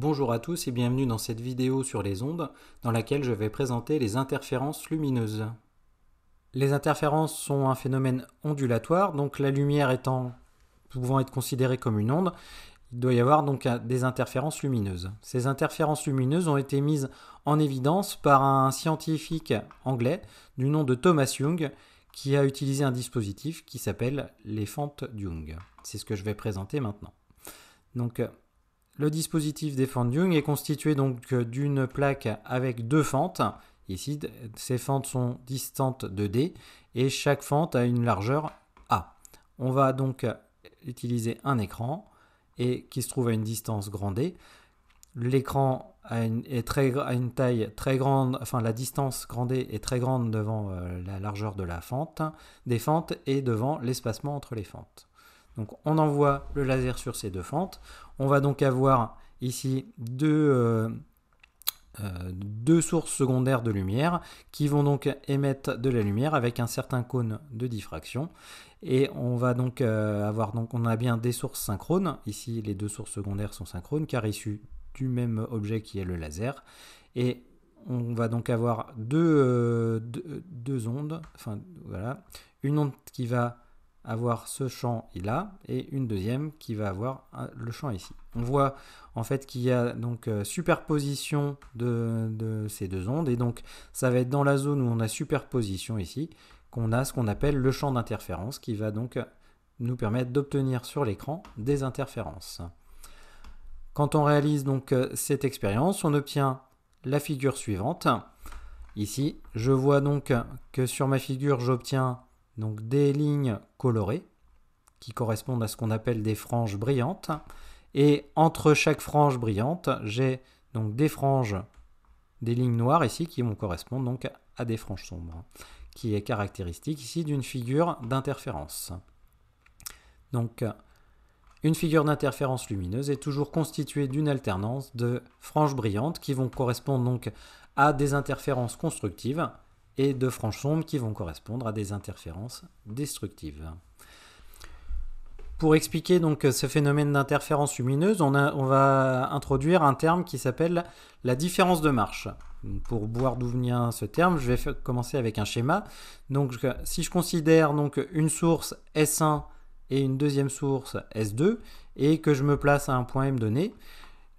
Bonjour à tous et bienvenue dans cette vidéo sur les ondes dans laquelle je vais présenter les interférences lumineuses. Les interférences sont un phénomène ondulatoire, donc la lumière étant pouvant être considérée comme une onde, il doit y avoir donc des interférences lumineuses. Ces interférences lumineuses ont été mises en évidence par un scientifique anglais du nom de Thomas Young qui a utilisé un dispositif qui s'appelle les fentes Young. C'est ce que je vais présenter maintenant. Donc euh, le dispositif des fentes est constitué donc d'une plaque avec deux fentes. Ici, ces fentes sont distantes de D et chaque fente a une largeur A. On va donc utiliser un écran et qui se trouve à une distance grand D. L'écran a une, est une taille très grande, enfin la distance grand D est très grande devant euh, la largeur de la fente, des fentes et devant l'espacement entre les fentes. Donc on envoie le laser sur ces deux fentes. On va donc avoir ici euh, euh, deux, sources secondaires de lumière qui vont donc émettre de la lumière avec un certain cône de diffraction. Et on va donc euh, avoir donc on a bien des sources synchrones. Ici les deux sources secondaires sont synchrones car issues du même objet qui est le laser. Et on va donc avoir deux, deux ondes, enfin voilà, une onde qui va avoir ce champ là et une deuxième qui va avoir euh, le champ ici. On voit en fait qu'il y a donc euh, superposition de, de, ces deux ondes et donc ça va être dans la zone où on a superposition ici qu'on a ce qu'on appelle le champ d'interférence qui va donc euh, nous permettre d'obtenir sur l'écran des interférences. Quand on réalise donc cette expérience, on obtient la figure suivante. Ici, je vois donc que sur ma figure, j'obtiens donc des lignes colorées qui correspondent à ce qu'on appelle des franges brillantes. Et entre chaque frange brillante, j'ai donc des franges, des lignes noires ici qui vont correspondre donc à des franges sombres, qui est caractéristique ici d'une figure d'interférence. Donc une figure d'interférence lumineuse est toujours constituée d'une alternance de franges brillantes qui vont correspondre donc à des interférences constructives et de franges sombres qui vont correspondre à des interférences destructives. Pour expliquer donc ce phénomène d'interférence lumineuse, on, va introduire un terme qui s'appelle la différence de marche. Pour voir d'où vient ce terme, je vais commencer avec un schéma. Donc, si je considère donc une source S1 et une deuxième source S2 et que je me place à un point M donné,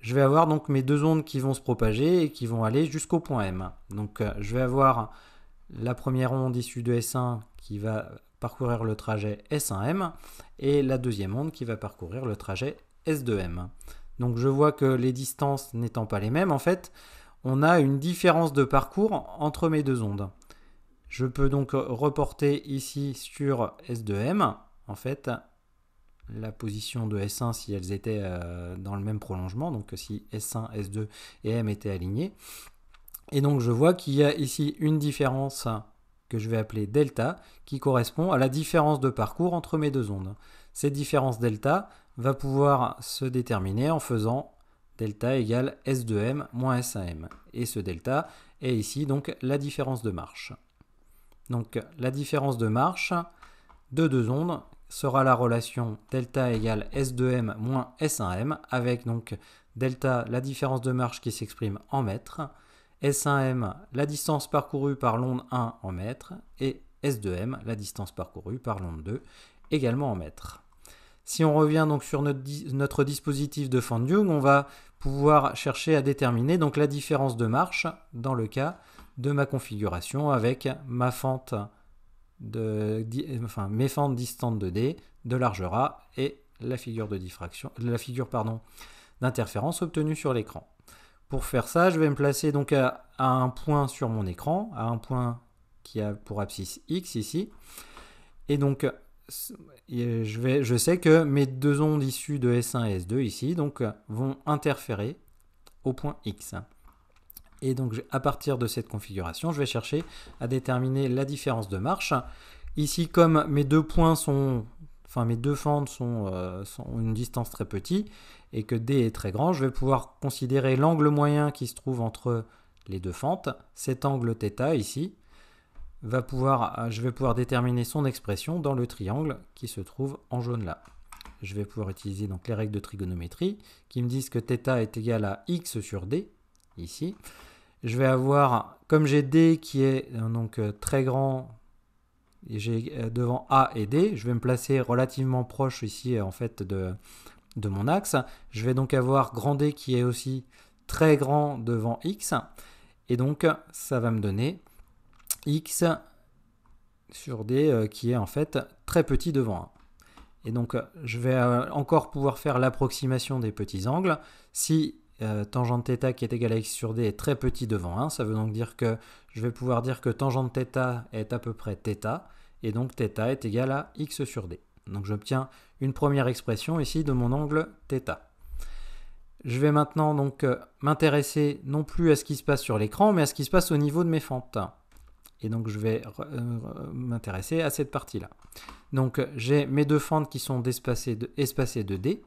je vais avoir donc mes deux ondes qui vont se propager et qui vont aller jusqu'au point M. Donc, euh, je vais avoir la première onde issue de S1 qui va parcourir le trajet S1M et la deuxième onde qui va parcourir le trajet S2M. Donc je vois que les distances n'étant pas les mêmes, en fait, on a une différence de parcours entre mes deux ondes. Je peux donc reporter ici sur S2M, en fait, la position de S1 si elles étaient euh, dans le même prolongement, donc si S1, S2 et M étaient alignés. Et donc je vois qu'il y a ici une différence que je vais appeler delta, qui correspond à la différence de parcours entre mes deux ondes. Cette différence delta va pouvoir se déterminer en faisant delta égale S2M moins S1M. Et ce delta est ici donc la différence de marche. Donc la différence de marche de deux ondes sera la relation delta égale S2M moins S1M, avec donc delta la différence de marche qui s'exprime en mètres, S1M, la distance parcourue par l'onde 1 en mètres, et S2M, la distance parcourue par l'onde 2, également en mètres. Si on revient donc sur notre, dispositif de fente on va pouvoir chercher à déterminer donc la différence de marche dans le cas de ma configuration avec ma fente de, mes fentes distantes de D, de largeur A et la figure la figure d'interférence obtenue sur l'écran. Pour faire ça, je vais me placer donc à, un point sur mon écran, à un point qui a pour abscisse X ici. Et donc, je, je sais que mes deux ondes issues de S1 et S2 ici donc, vont interférer au point X. Et donc, à partir de cette configuration, je vais chercher à déterminer la différence de marche. Ici, comme mes deux points sont enfin mes deux fentes euh, sont, une distance très petite et que D est très grand, je vais pouvoir considérer l'angle moyen qui se trouve entre les deux fentes. Cet angle θ ici, va pouvoir, euh, je vais pouvoir déterminer son expression dans le triangle qui se trouve en jaune là. Je vais pouvoir utiliser donc les règles de trigonométrie qui me disent que θ est égal à x sur d, ici. Je vais avoir, comme j'ai d qui est euh, donc très grand j'ai euh, devant A et D, je vais me placer relativement proche ici euh, en fait de, de mon axe. Je vais donc avoir grand D qui est aussi très grand devant X. Et donc ça va me donner X sur D euh, qui est en fait très petit devant 1. Et donc je vais encore pouvoir faire l'approximation des petits angles. Si Tangent euh, tangente θ qui est égal à x sur d est très petit devant 1. Ça veut donc dire que je vais pouvoir dire que tangente θ est à peu près θ, et donc θ est égal à x sur d. Donc j'obtiens une première expression ici de mon angle θ. Je vais maintenant donc euh, m'intéresser non plus à ce qui se passe sur l'écran, mais à ce qui se passe au niveau de mes fentes. Et donc je vais euh, m'intéresser à cette partie-là. Donc j'ai mes deux fentes qui sont espacées de d,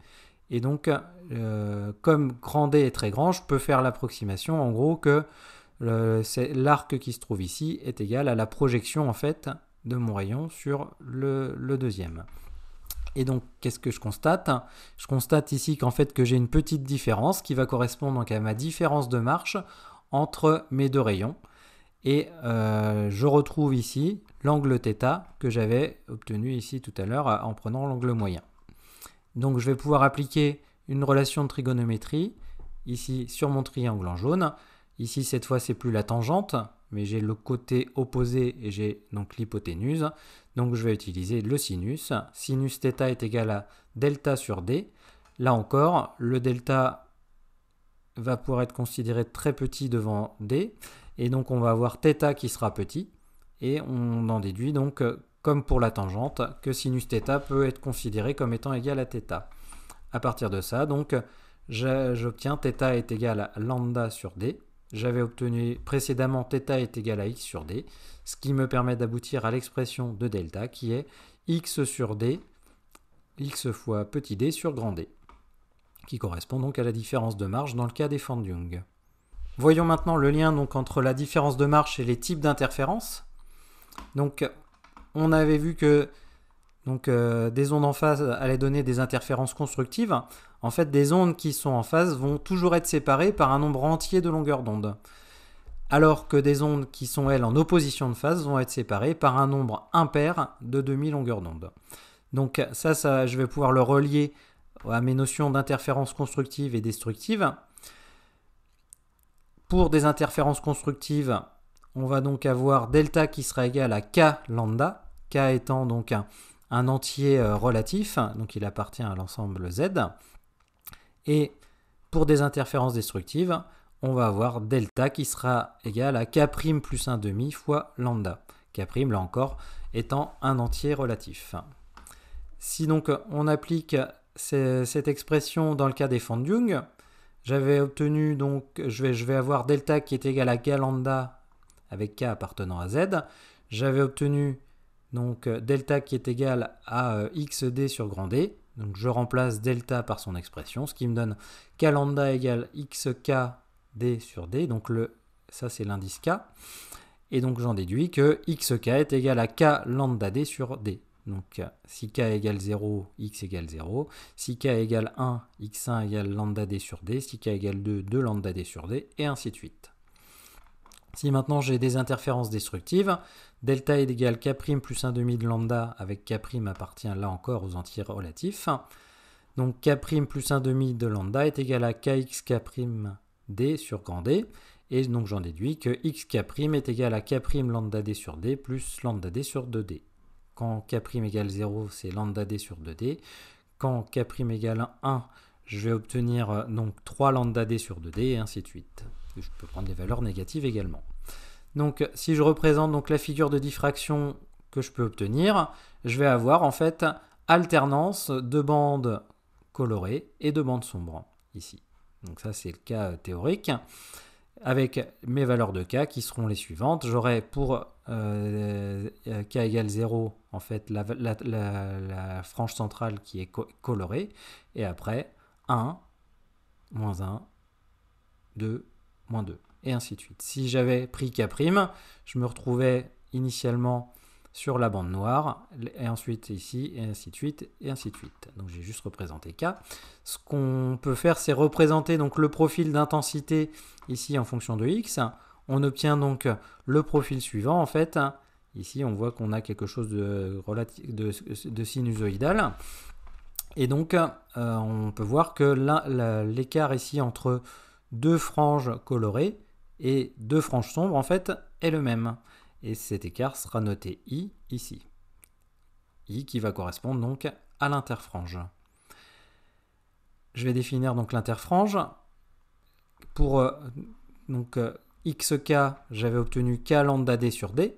et donc, euh, comme grand D est très grand, je peux faire l'approximation en gros que l'arc qui se trouve ici est égal à la projection en fait de mon rayon sur le, deuxième. Et donc, qu'est-ce que je constate Je constate ici qu'en fait que j'ai une petite différence qui va correspondre à ma différence de marche entre mes deux rayons. Et euh, je retrouve ici l'angle θ que j'avais obtenu ici tout à l'heure en prenant l'angle moyen. Donc je vais pouvoir appliquer une relation de trigonométrie, ici sur mon triangle en jaune. Ici, cette fois, c'est plus la tangente, mais j'ai le côté opposé et j'ai donc l'hypoténuse. Donc je vais utiliser le sinus. Sinus θ est égal à delta sur d. Là encore, le delta va pouvoir être considéré très petit devant d. Et donc on va avoir θ qui sera petit. Et on en déduit donc comme pour la tangente, que sinus θ peut être considéré comme étant égal à θ. A partir de ça, donc, j'obtiens θ est égal à lambda sur d. J'avais obtenu précédemment θ est égal à x sur d, ce qui me permet d'aboutir à l'expression de delta qui est x sur d, x fois petit d sur grand d, qui correspond donc à la différence de marge dans le cas des de Voyons maintenant le lien donc entre la différence de marche et les types d'interférences. Donc on avait vu que donc, euh, des ondes en phase allaient donner des interférences constructives. En fait, des ondes qui sont en phase vont toujours être séparées par un nombre entier de longueurs d'onde. Alors que des ondes qui sont, elles, en opposition de phase vont être séparées par un nombre impair de demi-longueurs d'onde. Donc ça, ça, je vais pouvoir le relier à mes notions d'interférences constructives et destructives. Pour des interférences constructives, on va donc avoir delta qui sera égal à k lambda, K étant donc un, entier euh, relatif, donc il appartient à l'ensemble Z. Et pour des interférences destructives, on va avoir delta qui sera égal à K' plus demi fois lambda. K', là encore, étant un entier relatif. Si donc on applique cette expression dans le cas des de j'avais obtenu donc, je vais, je vais avoir delta qui est égal à K lambda avec K appartenant à Z. J'avais obtenu donc euh, delta qui est égal à euh, xd sur grand D. Donc je remplace delta par son expression, ce qui me donne k lambda égale xk d sur d. Donc le, ça c'est l'indice k. Et donc j'en déduis que xk est égal à k lambda d sur d. Donc euh, si k égale 0, x égale 0. Si k égale 1, x1 égale lambda d sur d. Si k égale 2, 2 lambda d sur d. Et ainsi de suite. Si maintenant j'ai des interférences destructives, delta est égal à K' plus demi de lambda, avec K' appartient là encore aux entiers relatifs. Donc K' plus demi de lambda est égal à KX K' D sur grand D. Et donc j'en déduis que XK' est égal à K' lambda D sur D plus lambda D sur 2D. Quand K' égale 0, c'est lambda D sur 2D. Quand K' égale 1, je vais obtenir euh, donc 3 lambda D sur 2D et ainsi de suite je peux prendre des valeurs négatives également. Donc si je représente donc la figure de diffraction que je peux obtenir, je vais avoir en fait alternance de bandes colorées et de bandes sombres ici. Donc ça c'est le cas euh, théorique. Avec mes valeurs de k qui seront les suivantes, j'aurai pour euh, euh, k égale 0 en fait la, frange centrale qui est colorée et après 1, moins 1, 2, 2, et ainsi de suite. Si j'avais pris K', je me retrouvais initialement sur la bande noire, et ensuite ici, et ainsi de suite, et ainsi de suite. Donc j'ai juste représenté K. Ce qu'on peut faire, c'est représenter donc le profil d'intensité ici en fonction de X. On obtient donc le profil suivant en fait. Ici, on voit qu'on a quelque chose de, de sinusoïdal. Et donc, euh, on peut voir que l'écart ici entre deux franges colorées et deux franges sombres, en fait, est le même. Et cet écart sera noté I ici. I qui va correspondre donc à l'interfrange. Je vais définir donc l'interfrange. Pour euh, donc, euh, xk, j'avais obtenu k lambda d sur d.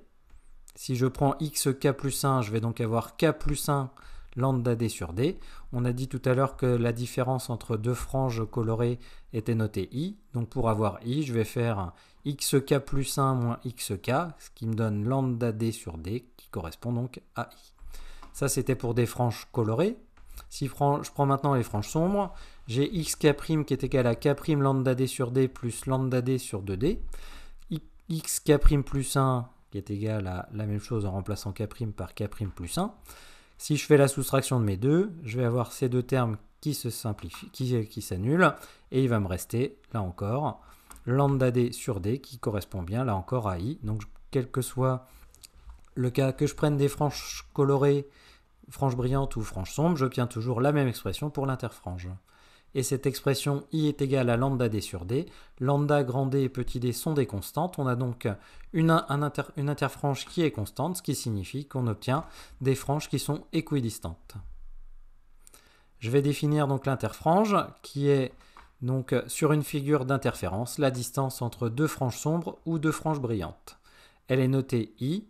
Si je prends xk plus 1, je vais donc avoir k plus 1 lambda d sur d. On a dit tout à l'heure que la différence entre deux franges colorées était notée i. Donc pour avoir i, je vais faire xk plus 1 moins xk, ce qui me donne lambda d sur d, qui correspond donc à i. Ça, c'était pour des franges colorées. Si je prends maintenant les franges sombres, j'ai xk' qui est égal à k' lambda d sur d plus lambda d sur 2d. xk' plus 1 qui est égal à la même chose en remplaçant k' par k' plus 1. Si je fais la soustraction de mes deux, je vais avoir ces deux termes qui se simplifient, qui, s'annulent, et il va me rester, là encore, lambda d sur d qui correspond bien, là encore, à i. Donc, quel que soit le cas que je prenne des franges colorées, franges brillantes ou franges sombres, j'obtiens toujours la même expression pour l'interfrange et cette expression i est égale à lambda d sur d. Lambda, grand d et petit d sont des constantes. On a donc une, interfrange qui est constante, ce qui signifie qu'on obtient des franges qui sont équidistantes. Je vais définir donc l'interfrange qui est donc sur une figure d'interférence la distance entre deux franges sombres ou deux franges brillantes. Elle est notée i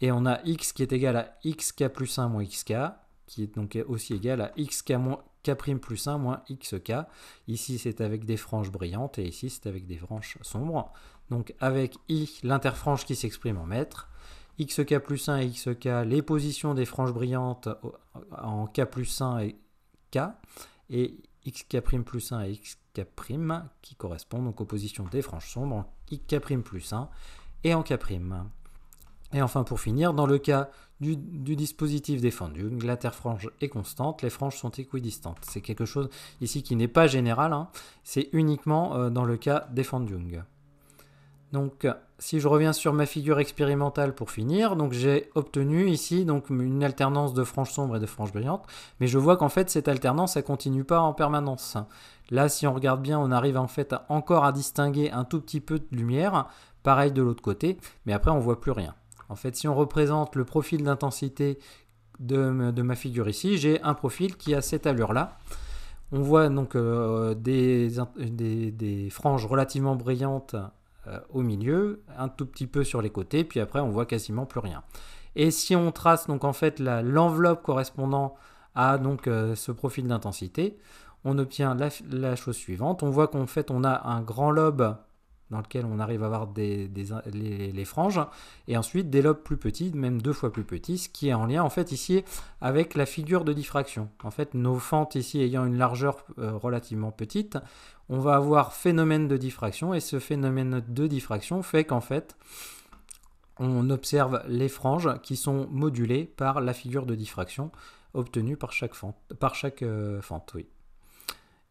et on a x qui est égal à xk plus 1 moins xk qui est donc aussi égal à xk moins, K' plus 1 moins xk. Ici, c'est avec des franges brillantes et ici, c'est avec des franges sombres. Donc avec i, l'interfrange qui s'exprime en mètres, xk plus 1 et xk, les positions des franges brillantes en k plus 1 et k, et xk plus 1 et xk qui correspondent aux positions des franges sombres en XK' plus 1 et en k'. Et enfin pour finir, dans le cas du, du dispositif défendu, la terre franche est constante, les franges sont équidistantes. C'est quelque chose ici qui n'est pas général, hein. c'est uniquement euh, dans le cas défendu. Donc si je reviens sur ma figure expérimentale pour finir, donc j'ai obtenu ici donc une alternance de franges sombres et de franges brillantes, mais je vois qu'en fait cette alternance elle continue pas en permanence. Là si on regarde bien, on arrive en fait encore à distinguer un tout petit peu de lumière, pareil de l'autre côté, mais après on ne voit plus rien. En fait, si on représente le profil d'intensité de, ma figure ici, j'ai un profil qui a cette allure-là. On voit donc euh, des, franges relativement brillantes euh, au milieu, un tout petit peu sur les côtés, puis après on voit quasiment plus rien. Et si on trace donc en fait l'enveloppe correspondant à donc euh, ce profil d'intensité, on obtient la, la, chose suivante. On voit qu'en fait on a un grand lobe dans lequel on arrive à avoir des, les, franges, et ensuite des lobes plus petits, même deux fois plus petits, ce qui est en lien en fait ici avec la figure de diffraction. En fait, nos fentes ici ayant une largeur euh, relativement petite, on va avoir phénomène de diffraction, et ce phénomène de diffraction fait qu'en fait, on observe les franges qui sont modulées par la figure de diffraction obtenue par chaque fente. Par euh,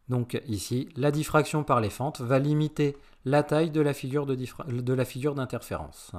donc ici, la diffraction par les fentes va limiter la taille de la figure d'interférence.